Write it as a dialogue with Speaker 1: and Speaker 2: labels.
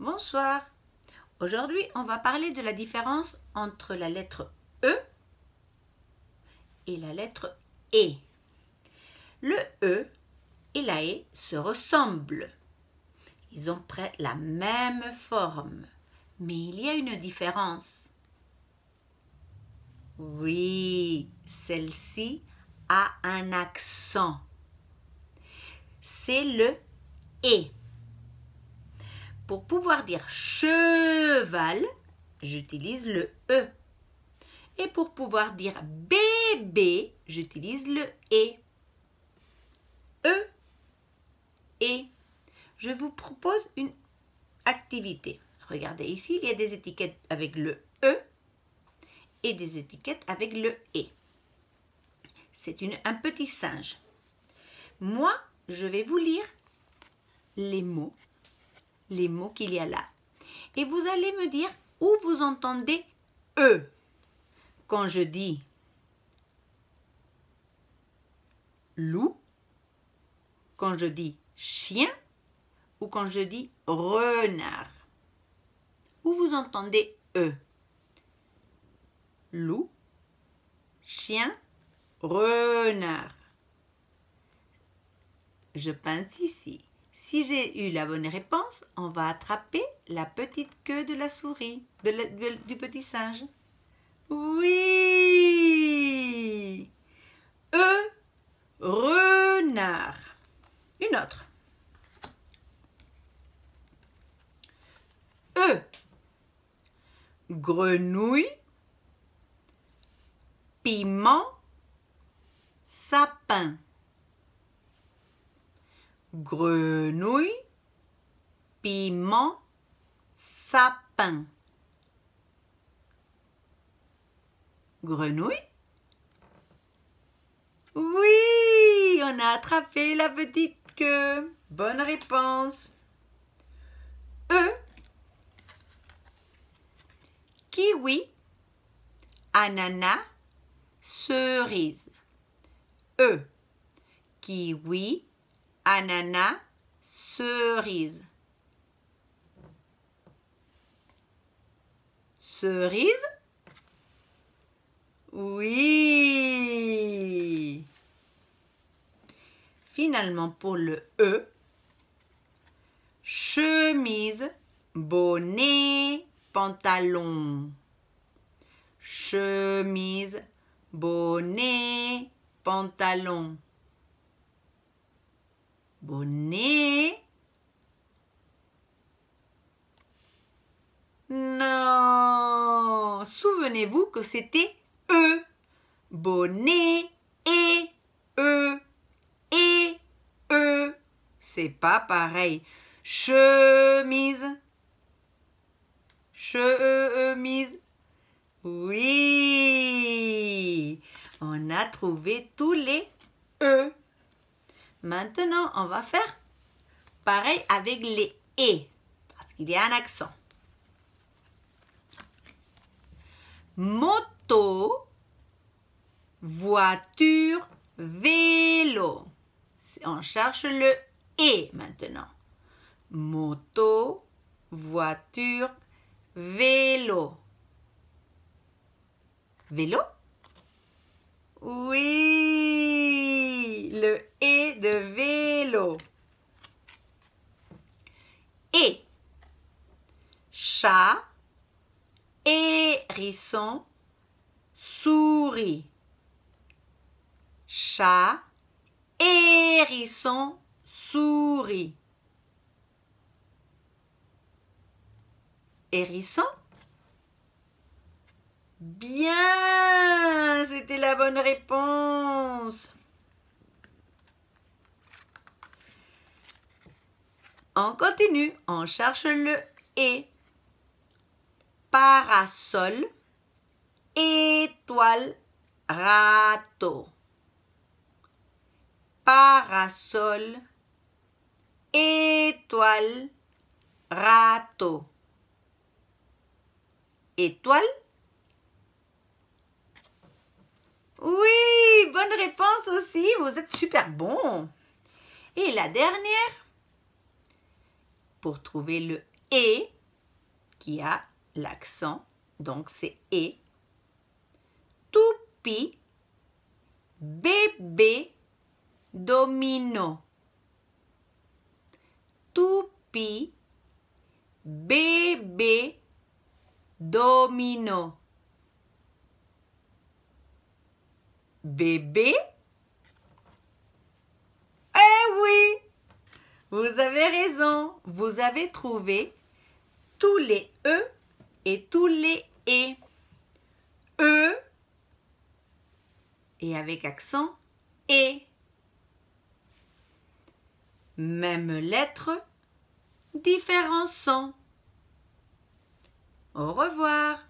Speaker 1: Bonsoir. Aujourd'hui, on va parler de la différence entre la lettre E et la lettre E. Le E et la E se ressemblent. Ils ont près la même forme, mais il y a une différence. Oui, celle-ci a un accent. C'est le E. Pour pouvoir dire cheval, j'utilise le E. Et pour pouvoir dire bébé, j'utilise le E. E. Et. Je vous propose une activité. Regardez ici, il y a des étiquettes avec le E et des étiquettes avec le E. C'est un petit singe. Moi, je vais vous lire les mots les mots qu'il y a là. Et vous allez me dire où vous entendez E. Quand je dis loup, quand je dis chien ou quand je dis renard. Où vous entendez E Loup, chien, renard. Je pense ici. Si j'ai eu la bonne réponse, on va attraper la petite queue de la souris, du petit singe. Oui E, renard. Une autre. E, grenouille, piment, sapin grenouille, piment, sapin. Grenouille Oui, on a attrapé la petite queue. Bonne réponse. E. Kiwi, ananas, cerise. E. Kiwi, ananas, cerise. Cerise Oui Finalement, pour le E, chemise, bonnet, pantalon. Chemise, bonnet, pantalon bonnet, non, souvenez-vous que c'était E, bonnet et E, et E, c'est pas pareil, chemise, chemise, oui, on a trouvé tous les E. Maintenant, on va faire pareil avec les et, parce qu'il y a un accent. Moto, voiture, vélo. On cherche le et maintenant. Moto, voiture, vélo. Vélo? Oui de vélo. Et chat, hérisson, souris. Chat, hérisson, souris. Hérisson Bien, c'était la bonne réponse. continue, on cherche le et. Parasol, étoile, râteau. Parasol, étoile, râteau. Étoile Oui, bonne réponse aussi, vous êtes super bon. Et la dernière pour trouver le et qui a l'accent. Donc c'est et. Toupie, bébé, domino. Toupie, bébé, domino. Bébé? Eh oui! Vous avez raison. Vous avez trouvé tous les E et tous les E. E et avec accent E. Même lettre, différents sons. Au revoir.